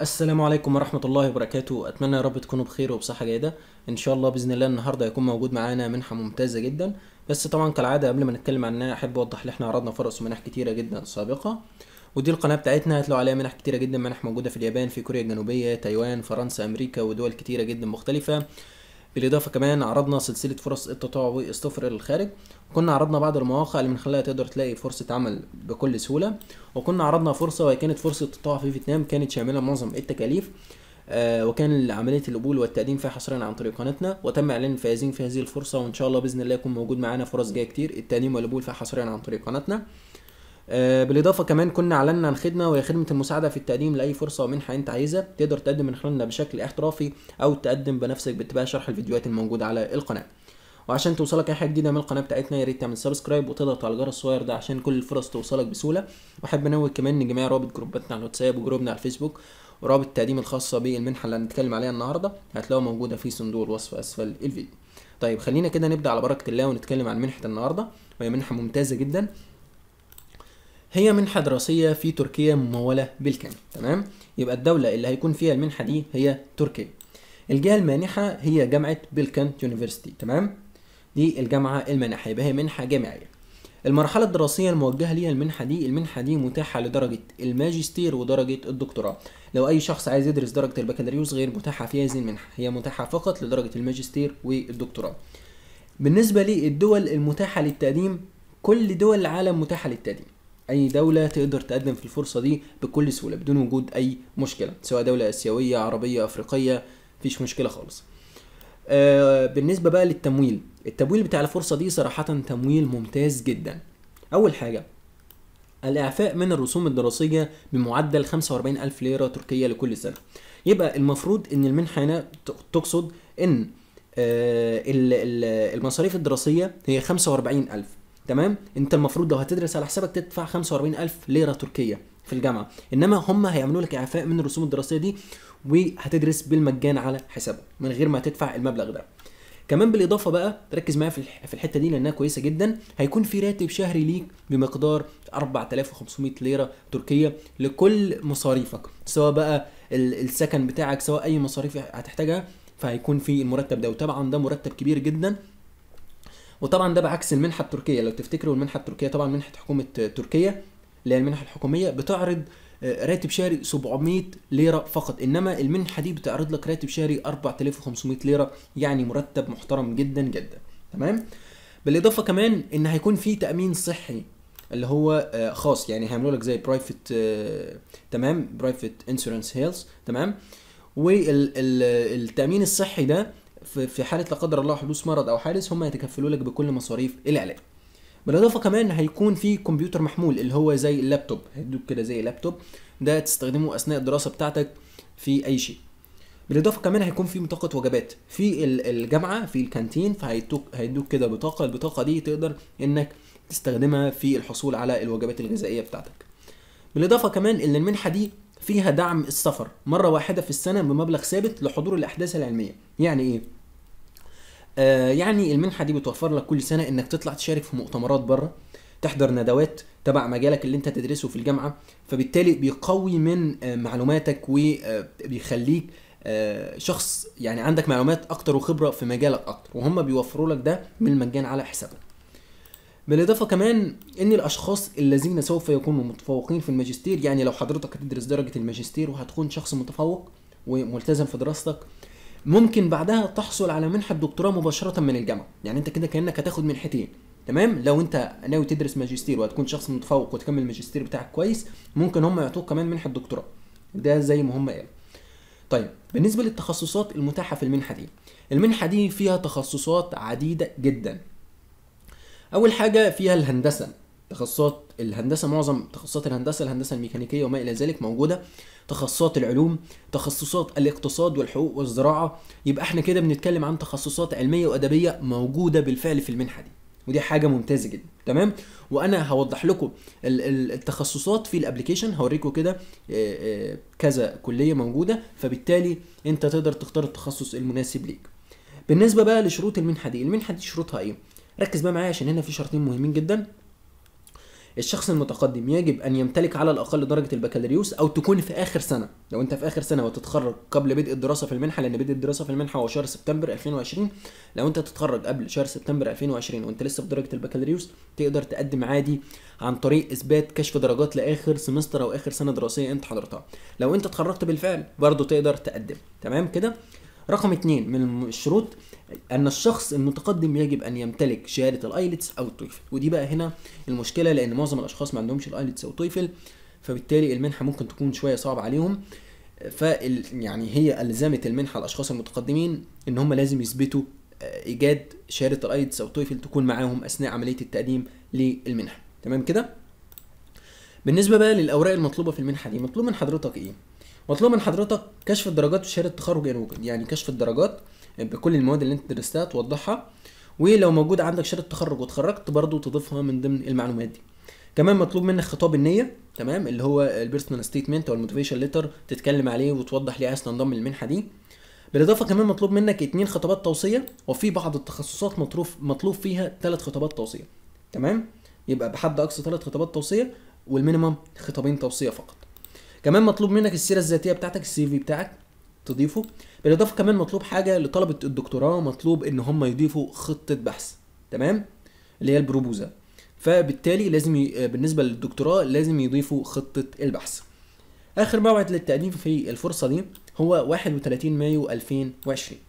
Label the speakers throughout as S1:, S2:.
S1: السلام عليكم ورحمة الله وبركاته أتمنى يا رب تكونوا بخير وبصحة جيدة إن شاء الله بإذن الله النهاردة هيكون موجود معانا منحة ممتازة جدا بس طبعا كالعادة قبل ما نتكلم عنها أحب أوضح إن إحنا عرضنا فرص ومنح كتيرة جدا سابقة ودي القناة بتاعتنا هتلاقوا عليها منح كتيرة جدا منح موجودة في اليابان في كوريا الجنوبية تايوان فرنسا أمريكا ودول كتيرة جدا مختلفة بالاضافه كمان عرضنا سلسله فرص التطوع الى للخارج وكنا عرضنا بعض المواقع اللي من خلالها تقدر تلاقي فرصه عمل بكل سهوله وكنا عرضنا فرصه وهي كانت فرصه التطوع في فيتنام كانت شامله معظم التكاليف آه، وكان عمليه القبول والتقديم فيها حصريا عن طريق قناتنا وتم اعلان الفائزين في هذه الفرصه وان شاء الله باذن الله يكون موجود معانا فرص جايه كتير التقديم والقبول فيها حصريا عن طريق قناتنا آه، بالاضافه كمان كنا اعلنا عن خدمه وهي خدمه المساعده في التقديم لاي فرصه ومنحه انت عايزها تقدر تقدم من خلالنا بشكل احترافي او تقدم بنفسك باتباع شرح الفيديوهات الموجوده على القناه وعشان توصلك اي حاجه جديده من القناه بتاعتنا يا ريت تعمل سبسكرايب وتضغط على الجرس الصغير ده عشان كل الفرص توصلك بسهوله واحب انوه كمان ان جميع روابط جروباتنا على الواتساب وجروبنا على الفيسبوك ورابط التقديم الخاصه بالمنحه اللي هنتكلم عليها النهارده هتلاقوها موجوده في صندوق الوصف اسفل الفيديو طيب خلينا كده نبدا على بركه الله ونتكلم عن منحه النهارده وهي منحه ممتازه جدا هي منحة دراسية في تركيا ممولة بالكامل تمام يبقى الدولة اللي هيكون فيها المنحة دي هي تركيا الجهة المانحة هي جامعة بلكانت يونيفرسيتي تمام دي الجامعة المانحة يبقى هي منحة جامعية المرحلة الدراسية الموجهة ليها المنحة دي المنحة دي متاحة لدرجة الماجستير ودرجة الدكتوراه لو أي شخص عايز يدرس درجة البكالوريوس غير متاحة في هذه المنحة هي متاحة فقط لدرجة الماجستير والدكتوراه بالنسبة للدول المتاحة للتقديم كل دول العالم متاحة للتقديم اي دوله تقدر تقدم في الفرصه دي بكل سهوله بدون وجود اي مشكله سواء دوله اسيويه عربيه افريقيه مفيش مشكله خالص آه بالنسبه بقى للتمويل التمويل بتاع الفرصه دي صراحه تمويل ممتاز جدا اول حاجه الإعفاء من الرسوم الدراسية بمعدل 45 ألف ليرة تركية لكل سنة يبقى المفروض إن المنحة هنا تقصد إن آه، المصاريف الدراسية هي 45 ألف تمام انت المفروض لو هتدرس على حسابك تدفع 45000 ليره تركيه في الجامعه انما هم هيعملوا لك اعفاء من الرسوم الدراسيه دي وهتدرس بالمجان على حسابك من غير ما تدفع المبلغ ده كمان بالاضافه بقى ركز معايا في الحته دي لانها كويسه جدا هيكون في راتب شهري ليك بمقدار 4500 ليره تركيه لكل مصاريفك سواء بقى السكن بتاعك سواء اي مصاريف هتحتاجها فهيكون في المرتب ده وطبعا ده مرتب كبير جدا وطبعا ده بعكس المنحه التركيه لو تفتكروا المنحه التركيه طبعا منحه حكومه آه، تركيا اللي هي المنحه الحكوميه بتعرض آه، راتب شهري 700 ليرة فقط انما المنحة دي بتعرض لك راتب شهري 4500 ليرة يعني مرتب محترم جدا جدا تمام بالاضافة كمان ان هيكون في تأمين صحي اللي هو آه، خاص يعني هيعملوا لك زي برايفت تمام برايفت انشورنس هيلث تمام والتأمين الصحي ده في حاله لا قدر الله حدوث مرض او حادث هم هيتكفلوا لك بكل مصاريف العلاج بالاضافه كمان هيكون في كمبيوتر محمول اللي هو زي اللابتوب هيدوك كده زي لابتوب ده تستخدمه اثناء الدراسه بتاعتك في اي شيء بالاضافه كمان هيكون في بطاقه وجبات في الجامعه في الكانتين فهيدوك هيدوك كده بطاقه البطاقه دي تقدر انك تستخدمها في الحصول على الوجبات الغذائيه بتاعتك بالاضافه كمان ان المنحه دي فيها دعم السفر مرة واحدة في السنة بمبلغ ثابت لحضور الأحداث العلمية يعني إيه؟ آه يعني المنحة دي بتوفر لك كل سنة إنك تطلع تشارك في مؤتمرات بره تحضر ندوات تبع مجالك اللي انت تدرسه في الجامعه فبالتالي بيقوي من آه، معلوماتك وبيخليك آه، آه، شخص يعني عندك معلومات اكتر وخبره في مجالك اكتر وهم بيوفروا لك ده من المجان على حسابهم بالاضافه كمان ان الاشخاص الذين سوف يكونوا متفوقين في الماجستير يعني لو حضرتك هتدرس درجه الماجستير وهتكون شخص متفوق وملتزم في دراستك ممكن بعدها تحصل على منحه دكتوراه مباشره من الجامعه يعني انت كده كانك هتاخد منحتين تمام لو انت ناوي تدرس ماجستير وهتكون شخص متفوق وتكمل الماجستير بتاعك كويس ممكن هم يعطوك كمان منحه دكتوراه ده زي ما هم قالوا طيب بالنسبه للتخصصات المتاحه في المنحه دي المنحه دي فيها تخصصات عديده جدا اول حاجه فيها الهندسه تخصصات الهندسه معظم تخصصات الهندسه الهندسه الميكانيكيه وما الى ذلك موجوده تخصصات العلوم تخصصات الاقتصاد والحقوق والزراعه يبقى احنا كده بنتكلم عن تخصصات علميه وادبيه موجوده بالفعل في المنحه دي ودي حاجه ممتازه جدا تمام وانا هوضح لكم التخصصات في الابلكيشن هوريكم كده كذا كليه موجوده فبالتالي انت تقدر تختار التخصص المناسب ليك بالنسبه بقى لشروط المنحه دي المنحه دي شروطها ايه ركز بقى معايا عشان هنا في شرطين مهمين جدا الشخص المتقدم يجب ان يمتلك على الاقل درجه البكالوريوس او تكون في اخر سنه لو انت في اخر سنه وتتخرج قبل بدء الدراسه في المنحه لان بدء الدراسه في المنحه هو شهر سبتمبر 2020 لو انت تتخرج قبل شهر سبتمبر 2020 وانت لسه في درجه البكالوريوس تقدر تقدم عادي عن طريق اثبات كشف درجات لاخر سمستر او اخر سنه دراسيه انت حضرتها لو انت اتخرجت بالفعل برضه تقدر تقدم تمام كده رقم اثنين من الشروط ان الشخص المتقدم يجب ان يمتلك شهاده الايلتس او التويفل ودي بقى هنا المشكله لان معظم الاشخاص ما عندهمش الايلتس او التويفل فبالتالي المنحه ممكن تكون شويه صعبه عليهم ف يعني هي الزمت المنحه الاشخاص المتقدمين ان هم لازم يثبتوا آه، ايجاد شهاده الايلتس او التويفل تكون معاهم اثناء عمليه التقديم للمنحه تمام كده بالنسبه بقى للاوراق المطلوبه في المنحه دي مطلوب من حضرتك ايه مطلوب من حضرتك كشف الدرجات وشهاده التخرج يعني, يعني كشف الدرجات آه، بكل المواد اللي انت درستها توضحها ولو موجود عندك شهاده تخرج وتخرجت برضو تضيفها من ضمن المعلومات دي كمان مطلوب منك خطاب النيه تمام اللي هو البيرسونال ستيتمنت او الموتيفيشن ليتر تتكلم عليه وتوضح ليه عايز تنضم للمنحه دي بالاضافه كمان مطلوب منك اتنين خطابات توصيه وفي بعض التخصصات مطلوب مطلوب فيها ثلاث خطابات توصيه تمام يبقى بحد اقصى ثلاث خطابات توصيه والمينيمم خطابين توصيه فقط كمان مطلوب منك السيره الذاتيه بتاعتك السي في بتاعك تضيفه بالاضافه كمان مطلوب حاجه لطلبه الدكتوراه مطلوب ان هم يضيفوا خطه بحث تمام اللي هي البروبوزا فبالتالي لازم ي... بالنسبه للدكتوراه لازم يضيفوا خطه البحث اخر موعد للتقديم في الفرصه دي هو 31 مايو 2020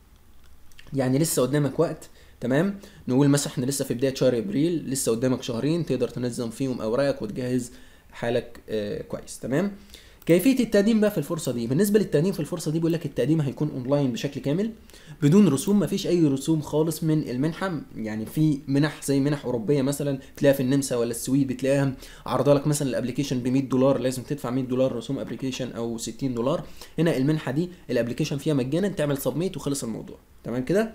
S1: يعني لسه قدامك وقت تمام نقول مثلا احنا لسه في بدايه شهر ابريل لسه قدامك شهرين تقدر تنظم فيهم اوراقك وتجهز حالك آه، كويس تمام كيفيه التقديم بقى في الفرصه دي بالنسبه للتقديم في الفرصه دي بيقول لك التقديم هيكون اونلاين بشكل كامل بدون رسوم مفيش اي رسوم خالص من المنحه يعني في منح زي منح اوروبيه مثلا تلاقيها في النمسا ولا السويد بتلاقيها عرضه لك مثلا الابلكيشن ب 100 دولار لازم تدفع 100 دولار رسوم ابلكيشن او 60 دولار هنا المنحه دي الابلكيشن فيها مجانا تعمل سبميت وخلص الموضوع تمام كده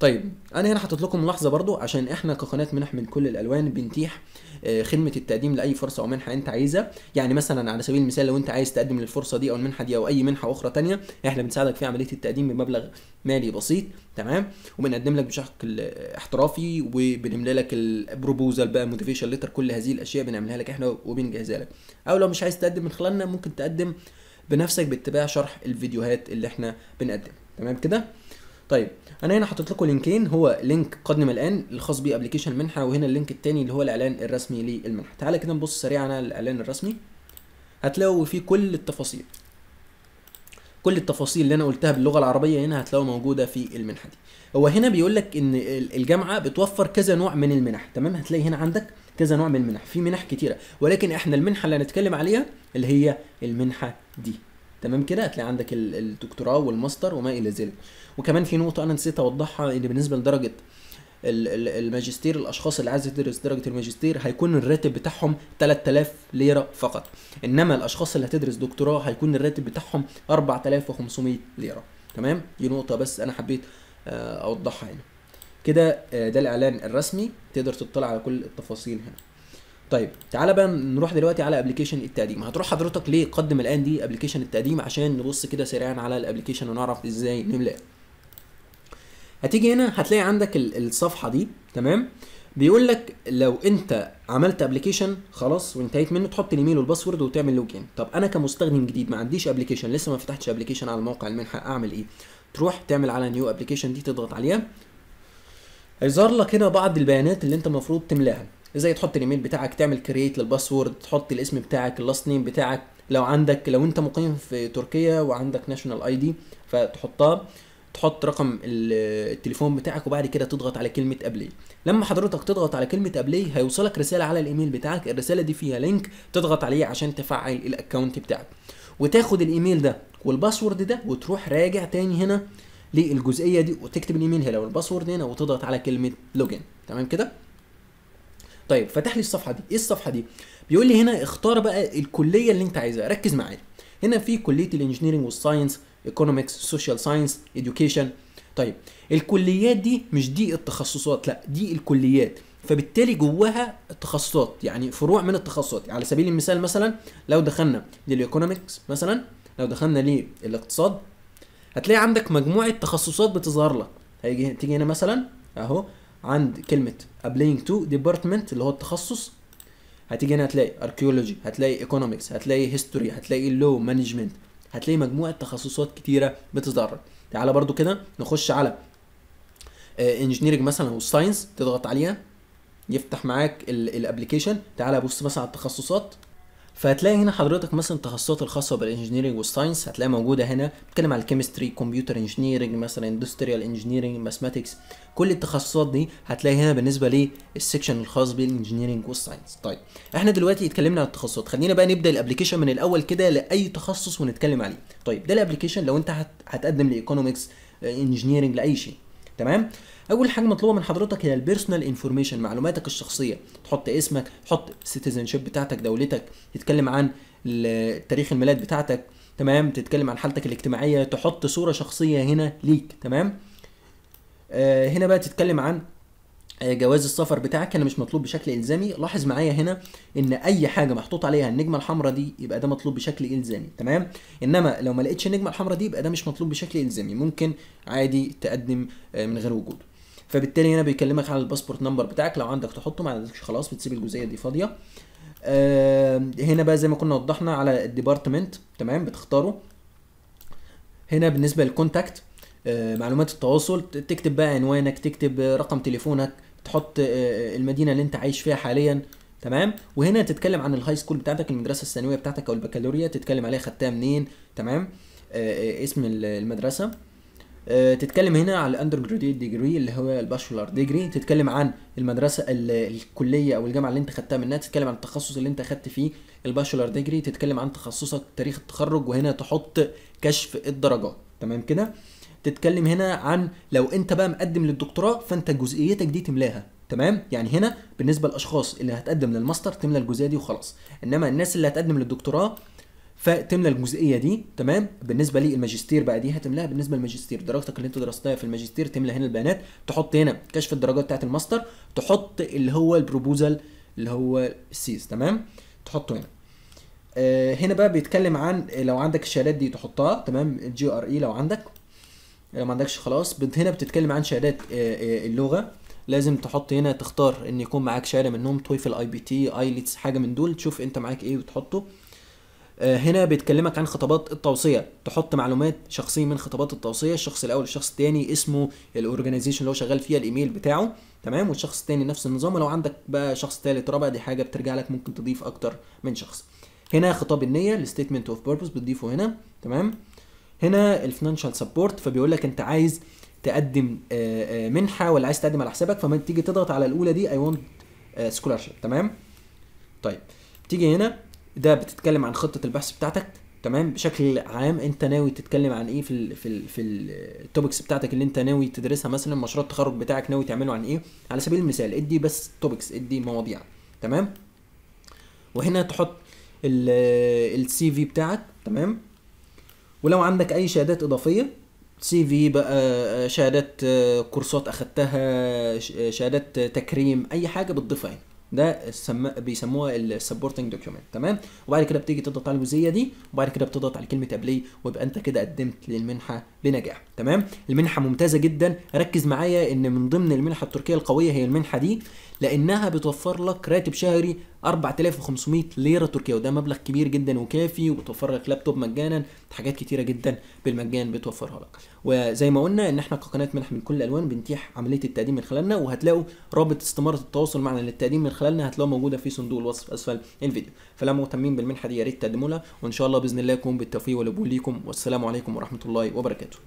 S1: طيب انا هنا حاطط لكم ملاحظه برضو عشان احنا كقناه منح من كل الالوان بنتيح آه، خدمه التقديم لاي فرصه او منحه انت عايزها يعني مثلا على سبيل المثال لو انت عايز تقدم للفرصه دي او المنحه دي او اي منحه اخرى ثانيه احنا بنساعدك في عمليه التقديم بمبلغ مالي بسيط تمام وبنقدم لك بشكل احترافي وبنملى لك البروبوزال بقى موتيفيشن ليتر كل هذه الاشياء بنعملها لك احنا وبنجهزها لك او لو مش عايز تقدم من خلالنا ممكن تقدم بنفسك باتباع شرح الفيديوهات اللي احنا بنقدمها تمام كده طيب انا هنا حاطط لكم لينكين هو لينك قدم الان الخاص بابلكيشن المنحه وهنا اللينك الثاني اللي هو الاعلان الرسمي للمنحه تعالى كده نبص سريعا على الاعلان الرسمي هتلاقوا فيه كل التفاصيل كل التفاصيل اللي انا قلتها باللغه العربيه هنا هتلاقوها موجوده في المنحه دي هو هنا بيقول لك ان الجامعه بتوفر كذا نوع من المنح تمام هتلاقي هنا عندك كذا نوع من المنح في منح كتيره ولكن احنا المنحه اللي هنتكلم عليها اللي هي المنحه دي تمام كده هتلاقي عندك الدكتوراه والماستر وما الى ذلك وكمان في نقطه انا نسيت اوضحها ان بالنسبه لدرجه الماجستير الاشخاص اللي عايزه تدرس درجه الماجستير هيكون الراتب بتاعهم 3000 ليره فقط انما الاشخاص اللي هتدرس دكتوراه هيكون الراتب بتاعهم 4500 ليره تمام دي نقطه بس انا حبيت آه، اوضحها هنا كده آه، ده الاعلان الرسمي تقدر تطلع على كل التفاصيل هنا طيب تعالى بقى نروح دلوقتي على ابلكيشن التقديم هتروح حضرتك ليه قدم الان دي ابلكيشن التقديم عشان نبص كده سريعا على الابلكيشن ونعرف ازاي نملاه هتيجي هنا هتلاقي عندك الصفحه دي تمام بيقول لك لو انت عملت ابلكيشن خلاص وانتهيت منه تحط الايميل والباسورد وتعمل لوجين طب انا كمستخدم جديد ما عنديش ابلكيشن لسه ما فتحتش ابلكيشن على موقع المنحه اعمل ايه تروح تعمل على نيو ابلكيشن دي تضغط عليها هيظهر لك هنا بعض البيانات اللي انت المفروض تملاها ازاي تحط الايميل بتاعك تعمل كرييت للباسورد تحط الاسم بتاعك اللاست نيم بتاعك لو عندك لو انت مقيم في تركيا وعندك ناشونال اي دي فتحطها تحط رقم التليفون بتاعك وبعد كده تضغط على كلمه ابلي لما حضرتك تضغط على كلمه ابلي هيوصلك رساله على الايميل بتاعك الرساله دي فيها لينك تضغط عليه عشان تفعل الاكونت بتاعك وتاخد الايميل ده والباسورد ده وتروح راجع تاني هنا للجزئيه دي وتكتب الايميل هنا والباسورد هنا وتضغط على كلمه لوجن تمام كده طيب فتح لي الصفحه دي ايه الصفحه دي بيقول لي هنا اختار بقى الكليه اللي انت عايزها ركز معايا هنا في كليه الانجنييرنج والساينس ايكونومكس سوشيال ساينس اديوكيشن طيب الكليات دي مش دي التخصصات لا دي الكليات فبالتالي جواها تخصصات يعني فروع من التخصصات يعني على سبيل المثال مثلا لو دخلنا للايكونومكس مثلا لو دخلنا للاقتصاد هتلاقي عندك مجموعه تخصصات بتظهر لك هيجي تيجي هنا مثلا اهو عند كلمه ابلاينج تو ديبارتمنت اللي هو التخصص هتيجي هنا هتلاقي اركيولوجي هتلاقي ايكونومكس هتلاقي هيستوري هتلاقي لو مانجمنت هتلاقي مجموعه تخصصات كتيره بتظهر تعالى برضو كده نخش على انجينيرنج آه، مثلا او تضغط عليها يفتح معاك الابلكيشن تعالى بص مثلا على التخصصات فهتلاقي هنا حضرتك مثلا التخصصات الخاصه بالانجنييرنج والساينس هتلاقي موجوده هنا بتتكلم على الكيمستري كمبيوتر انجنييرنج مثلا اندستريال انجنييرنج ماثماتكس كل التخصصات دي هتلاقي هنا بالنسبه للسكشن الخاص بالانجنييرنج والساينس طيب احنا دلوقتي اتكلمنا عن التخصصات خلينا بقى نبدا الابلكيشن من الاول كده لاي تخصص ونتكلم عليه طيب ده الابلكيشن لو انت هتقدم لايكونومكس انجنييرنج آه، لاي شيء تمام اول حاجه مطلوبه من حضرتك هي البيرسونال انفورميشن معلوماتك الشخصيه تحط اسمك تحط سيتيزن شيب بتاعتك دولتك تتكلم عن تاريخ الميلاد بتاعتك تمام تتكلم عن حالتك الاجتماعيه تحط صوره شخصيه هنا ليك تمام آه هنا بقى تتكلم عن آه، جواز السفر بتاعك انا مش مطلوب بشكل الزامي لاحظ معايا هنا ان اي حاجه محطوط عليها النجمه الحمراء دي يبقى ده مطلوب بشكل الزامي تمام انما لو ما لقيتش النجمه الحمراء دي يبقى ده مش مطلوب بشكل الزامي ممكن عادي تقدم آه، من غير وجود فبالتالي هنا بيكلمك على الباسبورت نمبر بتاعك لو عندك تحطه ما عندكش خلاص بتسيب الجزئيه دي فاضيه آه، هنا بقى زي ما كنا وضحنا على الديبارتمنت تمام بتختاره هنا بالنسبه للكونتاكت معلومات التواصل تكتب بقى عنوانك تكتب رقم تليفونك تحط آه، آه، المدينه اللي انت عايش فيها حاليا تمام وهنا تتكلم عن الهاي سكول بتاعتك المدرسه الثانويه بتاعتك او البكالوريا تتكلم عليها خدتها منين تمام آه، اسم المدرسه تتكلم هنا على الاندر جراديت ديجري اللي هو الباشلر ديجري تتكلم عن المدرسه الكليه او الجامعه اللي انت خدتها منها تتكلم عن التخصص اللي انت خدت فيه الباشلر ديجري تتكلم عن تخصصك تاريخ التخرج وهنا تحط كشف الدرجات تمام كده تتكلم هنا عن لو انت بقى مقدم للدكتوراه فانت جزئيتك دي تملاها تمام يعني هنا بالنسبه للاشخاص اللي هتقدم للماستر تملى الجزئيه دي وخلاص انما الناس اللي هتقدم للدكتوراه فتملى الجزئيه دي تمام بالنسبه للماجستير بقى دي هتملاها بالنسبه للماجستير درجتك اللي انت درستها في الماجستير تملى هنا البيانات تحط هنا كشف الدرجات بتاعت الماستر تحط اللي هو البروبوزال اللي هو السيز تمام تحطه هنا آه، هنا بقى بيتكلم عن لو عندك الشهادات دي تحطها تمام الجي ار اي e لو عندك لو آه، ما عندكش خلاص هنا بتتكلم عن شهادات آه، آه، اللغه لازم تحط هنا تختار ان يكون معاك شهاده منهم تويفل اي بي تي ايلتس حاجه من دول تشوف انت معاك ايه وتحطه هنا بيتكلمك عن خطابات التوصيه تحط معلومات شخصيه من خطابات التوصيه الشخص الاول الشخص الثاني اسمه الاورجانيزيشن اللي هو شغال فيها الايميل بتاعه تمام والشخص الثاني نفس النظام ولو عندك بقى شخص ثالث رابع دي حاجه بترجع لك ممكن تضيف اكتر من شخص هنا خطاب النيه الستيتمنت اوف بيربز بتضيفه هنا تمام هنا الفاينانشال سبورت فبيقول لك انت عايز تقدم آه، آه، منحه ولا عايز تقدم على حسابك فما تيجي تضغط على الاولى دي اي وونت سكولارشيب تمام طيب تيجي هنا ده بتتكلم عن خطه البحث بتاعتك تمام بشكل عام انت ناوي تتكلم عن ايه في الـ في الـ في التوبكس آه، بتاعتك اللي انت ناوي تدرسها مثلا مشروع التخرج بتاعك ناوي تعمله عن ايه على سبيل المثال ادي بس توبكس ادي مواضيع تمام وهنا تحط السي في بتاعك تمام ولو عندك اي شهادات اضافيه سي في بقى شهادات آه، كورسات اخدتها شهادات تكريم اي حاجه بتضيفها هنا ده بيسموها السبورتنج دوكيومنت تمام وبعد كده بتيجي تضغط على الجزئيه دي وبعد كده بتضغط على كلمه ابلي ويبقى انت كده قدمت للمنحه بنجاح تمام المنحه ممتازه جدا ركز معايا ان من ضمن المنحه التركيه القويه هي المنحه دي لانها بتوفر لك راتب شهري 4500 ليره تركيه وده مبلغ كبير جدا وكافي وبتوفر لك لابتوب مجانا حاجات كتيره جدا بالمجان بتوفرها لك وزي ما قلنا ان احنا كقناه منح من كل الالوان بنتيح عمليه التقديم من خلالنا وهتلاقوا رابط استماره التواصل معنا للتقديم من خلالنا هتلاقوها موجوده في صندوق الوصف اسفل الفيديو فلو مهتمين بالمنحه دي يا ريت تقدموا لها وان شاء الله باذن الله يكون بالتوفيق والقبول ليكم والسلام عليكم ورحمه الله وبركاته